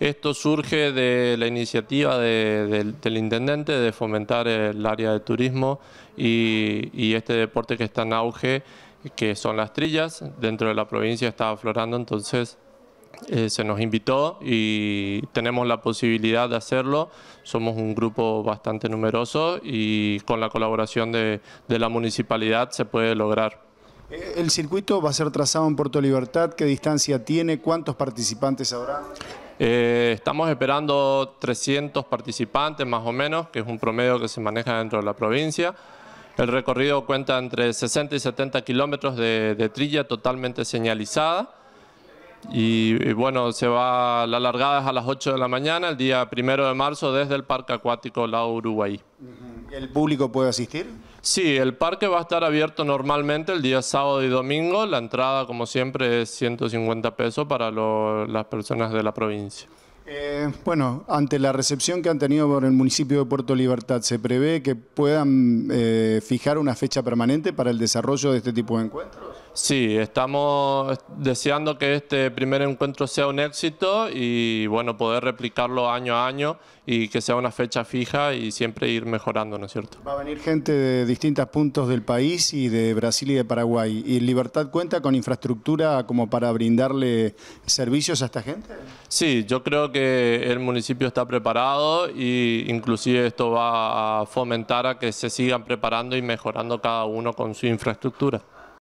Esto surge de la iniciativa del intendente de fomentar el área de turismo y, este deporte que está en auge, que son las trillas. Dentro de la provincia está aflorando, entonces eh, se nos invitó y tenemos la posibilidad de hacerlo. Somos un grupo bastante numeroso y con la colaboración de la municipalidad se puede lograr. ¿El circuito va a ser trazado en Puerto Libertad? ¿Qué distancia tiene? ¿Cuántos participantes habrá? Eh, estamos esperando 300 participantes más o menos, que es un promedio que se maneja dentro de la provincia. El recorrido cuenta entre 60 y 70 kilómetros de, trilla totalmente señalizada. Y, bueno, se va, la largada es a las 8 de la mañana, el día primero de marzo, desde el Parque Acuático La Uruguay. ¿El público puede asistir? Sí, el parque va a estar abierto normalmente el día sábado y domingo. La entrada, como siempre, es 150 pesos para las personas de la provincia. Eh, bueno, ante la recepción que han tenido por el municipio de Puerto Libertad, ¿se prevé que puedan eh, fijar una fecha permanente para el desarrollo de este tipo de encuentros? Sí, estamos deseando que este primer encuentro sea un éxito y bueno, poder replicarlo año a año y que sea una fecha fija y siempre ir mejorando, ¿no es cierto? Va a venir gente de distintos puntos del país y de Brasil y de Paraguay. ¿Y Libertad cuenta con infraestructura como para brindarle servicios a esta gente? Sí, yo creo que el municipio está preparado y inclusive esto va a fomentar a que se sigan preparando y mejorando cada uno con su infraestructura.